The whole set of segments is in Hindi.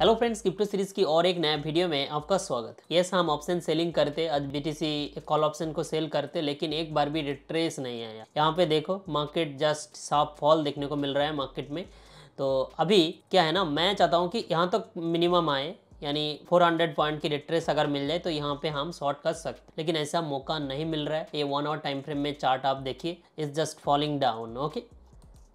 हेलो फ्रेंड्स क्रिप्टो सीरीज की और एक नया वीडियो में आपका स्वागत है यस हम ऑप्शन सेलिंग करते आज बीटीसी कॉल ऑप्शन को सेल करते लेकिन एक बार भी रिट्रेस नहीं आया यहाँ पे देखो मार्केट जस्ट साफ फॉल देखने को मिल रहा है मार्केट में तो अभी क्या है ना मैं चाहता हूँ कि यहाँ तक मिनिमम आए यानी 400 पॉइंट की रिट्रेस अगर मिल जाए तो यहाँ पे हम शॉर्ट कर सकते लेकिन ऐसा मौका नहीं मिल रहा है ये वन आवर टाइम फ्रेम में चार्ट आप देखिए is just falling down okay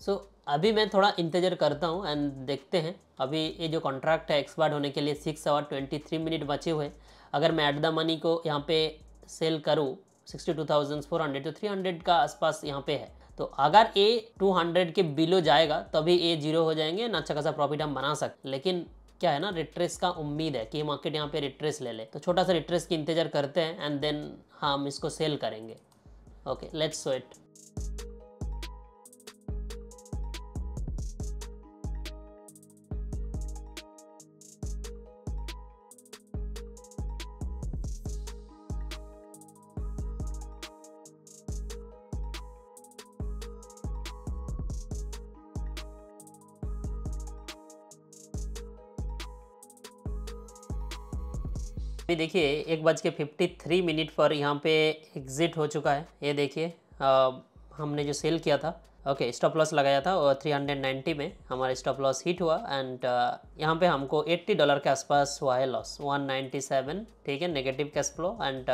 so अभी मैं थोड़ा इंतजार करता हूँ एंड देखते हैं अभी ये जो कॉन्ट्रैक्ट है एक्सपायर होने के लिए six hour twenty three minute बचे हुए अगर मैं एट द मनी को यहाँ पे सेल करूँ sixty two thousand four hundred तो थ्री हंड्रेड का आसपास यहाँ पे है तो अगर ए टू हंड्रेड के बिलो जाएगा तभी ए जीरो हो जाएंगे ना अच्छा खासा प्रॉफिट हम बना सकते लेकिन क्या है ना रिट्रेस का उम्मीद है कि ये मार्केट यहाँ पे रिट्रेस ले ले तो छोटा सा रिट्रेस की इंतजार करते हैं एंड देन हम इसको सेल करेंगे ओके लेट्स वेट भी देखिए एक बज के फिफ्टी थ्री मिनट पर यहाँ पे एग्ज़िट हो चुका है ये देखिए हमने जो सेल किया था ओके स्टॉप लॉस लगाया था और 390 में हमारा स्टॉप लॉस हिट हुआ एंड यहाँ पे हमको 80 डॉलर के आसपास हुआ है लॉस 197 ठीक है negative cash flow and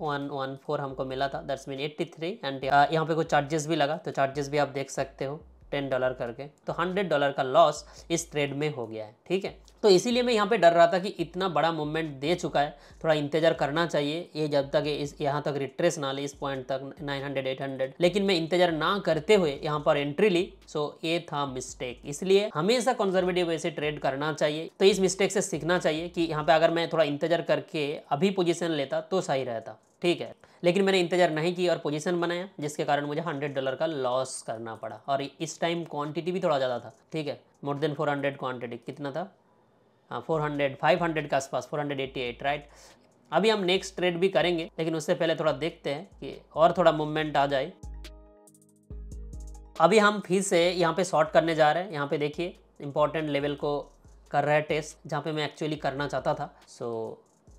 one one four हमको मिला था that's mean eighty three and यहाँ पे कुछ चार्जेस भी लगा तो चार्जेस भी आप देख सकते हो टेन डॉलर करके तो हंड्रेड डॉलर का लॉस इस ट्रेड में हो गया है ठीक है तो इसीलिए मैं यहाँ पे डर रहा था कि इतना बड़ा मूवमेंट दे चुका है थोड़ा इंतजार करना चाहिए ये जब तक इस यहाँ तक रिट्रेस ना ले इस पॉइंट तक 900 800 लेकिन मैं इंतजार ना करते हुए यहाँ पर एंट्री ली सो ये था मिस्टेक इसलिए हमेशा कंजर्वेटिव वैसे से ट्रेड करना चाहिए तो इस मिस्टेक से सीखना चाहिए कि यहाँ पे अगर मैं थोड़ा इंतजार करके अभी पोजिशन लेता तो सही रहता ठीक है लेकिन मैंने इंतजार नहीं किया और पोजीशन बनाया जिसके कारण मुझे हंड्रेड डॉलर का लॉस करना पड़ा और इस टाइम क्वांटिटी भी थोड़ा ज़्यादा था ठीक है more than four hundred quantity कितना था हाँ फोर हंड्रेड फाइव हंड्रेड के आसपास four hundred eighty eight right अभी हम नेक्स्ट ट्रेड भी करेंगे लेकिन उससे पहले थोड़ा देखते हैं कि और थोड़ा मूवमेंट आ जाए अभी हम फिर से यहाँ पे शॉर्ट करने जा रहे हैं यहाँ पर देखिए इंपॉर्टेंट लेवल को कर रहा है टेस्ट जहाँ पर मैं एक्चुअली करना चाहता था सो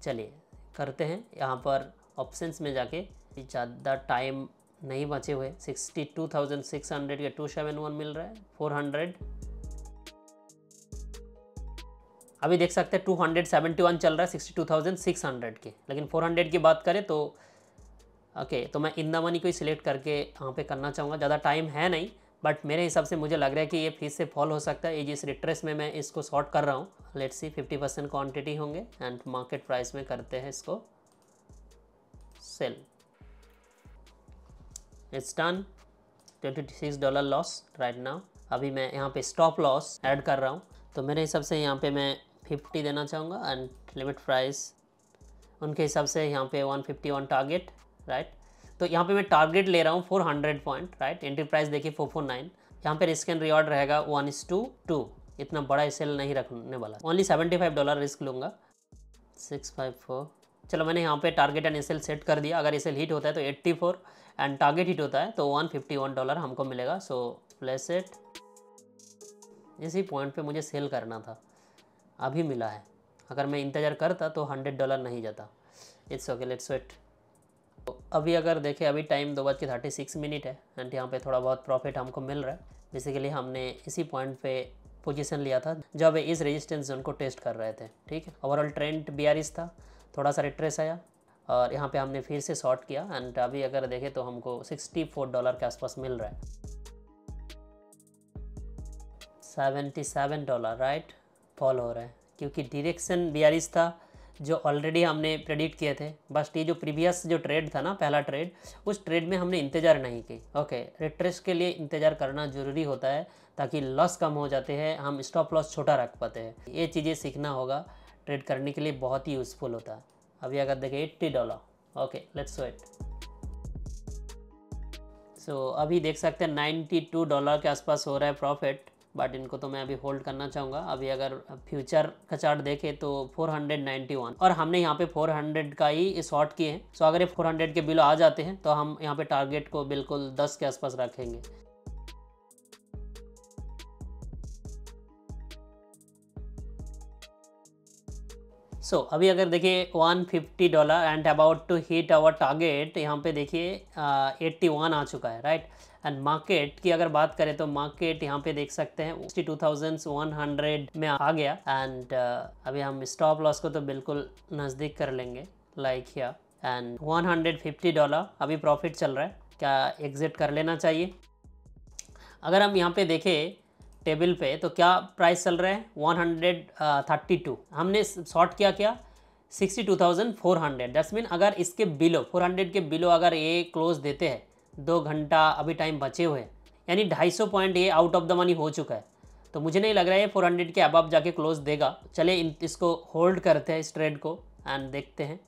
चलिए करते हैं यहाँ पर ऑप्शंस में जाके ज़्यादा टाइम नहीं बचे हुए 62,600 के 271 मिल रहा है 400 अभी देख सकते हैं 271 चल रहा है 62,600 के लेकिन 400 की बात करें तो ओके तो मैं इंदा मनी को ही सिलेक्ट करके यहाँ पे करना चाहूँगा ज़्यादा टाइम है नहीं बट मेरे हिसाब से मुझे लग रहा है कि ये फीस से फॉल हो सकता है ये जिस रिट्रेस में मैं इसको शॉर्ट कर रहा हूँ लेट्स सी 50 परसेंट क्वान्टिटी होंगे एंड मार्केट प्राइस में करते हैं इसको sell it's done 26 dollar loss right now अभी मैं यहाँ पे स्टॉप लॉस ऐड कर रहा हूँ तो मेरे हिसाब से यहाँ पे मैं 50 देना चाहूँगा एंड लिमिट प्राइस उनके हिसाब से यहाँ पे 151 टारगेट राइट तो यहाँ पे मैं टारगेट ले रहा हूँ 400 पॉइंट राइट एंट्री प्राइस देखिए 449 यहाँ पे रिस्क एंड रिवॉर्ड रहेगा वन इस टू टू इतना बड़ा सेल नहीं रखने वाला ओनली 75 डॉलर रिस्क लूँगा 654 चलो मैंने यहाँ पे टारगेट एंड एसेल सेट कर दिया अगर एसेल हिट होता है तो 84 एंड टारगेट हिट होता है तो 151 डॉलर हमको मिलेगा सो प्लेस सेट इसी पॉइंट पे मुझे सेल करना था अभी मिला है अगर मैं इंतज़ार करता तो हंड्रेड डॉलर नहीं जाता इट्स ओके लेट्स वेट अभी अगर देखें अभी टाइम दो बज के थर्टी सिक्स मिनट है एंड यहाँ पर थोड़ा बहुत प्रॉफिट हमको मिल रहा है बेसिकली हमने इसी पॉइंट पे पोजिशन लिया था जब इस रजिस्टेंस जोन को टेस्ट कर रहे थे ठीक है ओवरऑल ट्रेंड बी था थोड़ा सा रिट्रेस आया और यहाँ पे हमने फिर से शॉर्ट किया एंड अभी अगर देखें तो हमको 64 डॉलर के आसपास मिल रहा है 77 डॉलर राइट फॉल हो रहा है क्योंकि डिरेक्शन बियरिस था जो ऑलरेडी हमने प्रेडिक्ट किए थे बस ये जो प्रीवियस जो ट्रेड था ना पहला ट्रेड उस ट्रेड में हमने इंतज़ार नहीं की ओके रिट्रेस के लिए इंतज़ार करना ज़रूरी होता है ताकि लॉस कम हो जाते हैं हम स्टॉप लॉस छोटा रख पाते हैं ये चीज़ें सीखना होगा ट्रेड करने के लिए बहुत ही यूज़फुल होता है अभी अगर देखें eighty dollar okay let's wait so अभी देख सकते हैं नाइन्टी टू डॉलर के आसपास हो रहा है प्रॉफिट बट इनको तो मैं अभी होल्ड करना चाहूँगा अभी अगर फ्यूचर का चार्ट देखे तो 491 और हमने यहाँ पे 400 का ही शॉर्ट किए हैं सो अगर ये 400 के बिलो आ जाते हैं तो हम यहाँ पे टारगेट को बिल्कुल 10 के आसपास रखेंगे सो so, अभी अगर देखिए 150 dollar and about to hit our target यहाँ पे देखिए एट्टी uh, वन आ चुका है राइट एंड मार्केट की अगर बात करें तो मार्केट यहाँ पे देख सकते हैं sixty two thousand one hundred में आ गया एंड uh, अभी हम स्टॉप लॉस को तो बिल्कुल नज़दीक कर लेंगे लाइक या and one hundred fifty dollar अभी प्रॉफिट चल रहा है क्या एग्जिट कर लेना चाहिए अगर हम यहाँ पे देखें टेबल पे तो क्या प्राइस चल रहा है वन हंड्रेड थर्टी टू हमने शॉर्ट किया क्या sixty two thousand four hundred that's mean अगर इसके बिलो फोर हंड्रेड के बिलो अगर ये क्लोज देते हैं दो घंटा अभी टाइम बचे हुए हैं यानी ढाई सौ पॉइंट ये आउट ऑफ द मनी हो चुका है तो मुझे नहीं लग रहा है फोर हंड्रेड के अब आप जाके क्लोज देगा चले इन इसको होल्ड करते हैं इस ट्रेड को एंड देखते हैं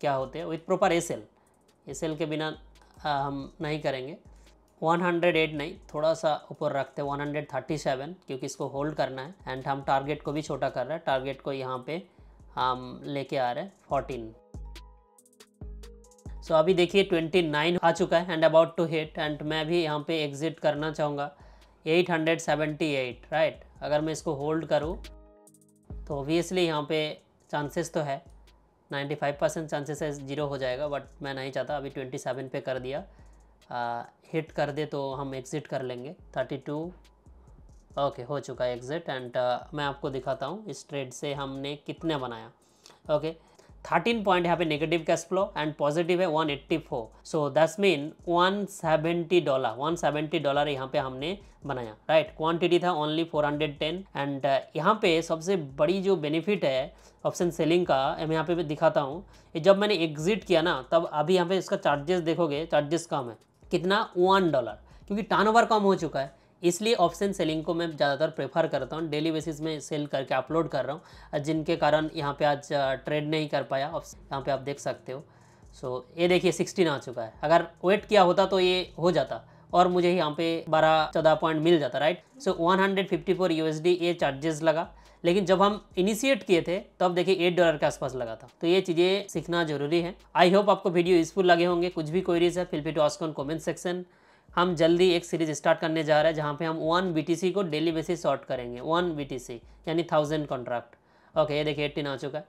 क्या होते हैं with proper SL SL S L के बिना आ, हम नहीं करेंगे 108 नहीं थोड़ा सा ऊपर रखते 137 क्योंकि इसको होल्ड करना है एंड हम टारगेट को भी छोटा कर रहे हैं टारगेट को यहाँ पे हम लेके आ रहे हैं फोर्टीन सो so, अभी देखिए 29 आ चुका है and about to hit and मैं भी यहाँ पे एग्जिट करना चाहूँगा 878 राइट अगर मैं इसको होल्ड करूँ तो ओबियसली यहाँ पे चांसेस तो है 95 परसेंट चांसेस है ज़ीरो हो जाएगा बट मैं नहीं चाहता अभी सेवन पे कर दिया हिट कर दे तो हम एग्ज़िट कर लेंगे थर्टी टू ओके हो चुका है एग्ज़िट एंड मैं आपको दिखाता हूँ इस ट्रेड से हमने कितने बनाया ओके थर्टीन पॉइंट यहाँ पे negative cash flow and positive है one eighty four so that's mean one seventy dollar one seventy dollar यहाँ पे हमने बनाया राइट right? क्वांटिटी था only four hundred ten and यहाँ पे सबसे बड़ी जो बेनिफिट है ऑप्शन सेलिंग का मैं यहाँ पे दिखाता हूँ जब मैंने एग्जिट किया ना तब अभी यहाँ पे इसका चार्जेस देखोगे चार्जेस कम है कितना वन डॉलर क्योंकि टर्नओवर कम हो चुका है इसलिए ऑप्शन सेलिंग को मैं ज़्यादातर प्रेफर करता हूँ डेली बेसिस में सेल करके अपलोड कर रहा हूँ जिनके कारण यहाँ पे आज ट्रेड नहीं कर पाया यहाँ पे आप देख सकते हो सो so, ये देखिए सिक्सटीन आ चुका है अगर वेट किया होता तो ये हो जाता और मुझे यहाँ पे बारह चौदह पॉइंट मिल जाता right so one hundred fifty four ये चार्जेस लगा लेकिन जब हम इनिशिएट किए थे तब देखिए एट डॉलर के आसपास लगा था तो ये चीज़ें सीखना जरूरी है आई होप आपको वीडियो यूजफुल लगे होंगे कुछ भी क्वेरीज है feel to ask on comment section हम जल्दी एक सीरीज स्टार्ट करने जा रहे हैं जहाँ पे हम वन बी को डेली बेसिस शॉर्ट करेंगे वन बी यानी थाउजेंड कॉन्ट्रैक्ट ओके ये देखिए एट्टीन आ चुका है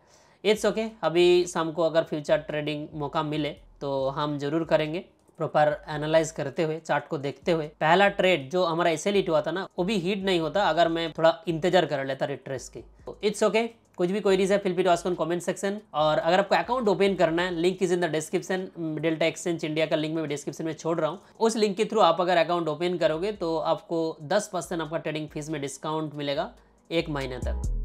इट्स ओके अभी शाम को अगर फ्यूचर ट्रेडिंग मौका मिले तो हम जरूर करेंगे प्रॉपर एनालाइज करते हुए चार्ट को देखते हुए पहला ट्रेड जो हमारा ऐसे लिट हुआ था ना वो भी हिट नहीं होता अगर मैं थोड़ा इंतजार कर लेता रिट्रेस के तो इट्स ओके कुछ भी क्वेरीज है फिर टू ऑन कमेंट सेक्शन और अगर आपको अकाउंट ओपन करना है link is in the description Delta Exchange India का लिंक मैं डिस्क्रिप्शन में छोड़ रहा हूँ उस लिंक के थ्रू आप अगर अकाउंट ओपन करोगे तो आपको दस परसेंट आपका ट्रेडिंग फीस में डिस्काउंट मिलेगा एक महीने तक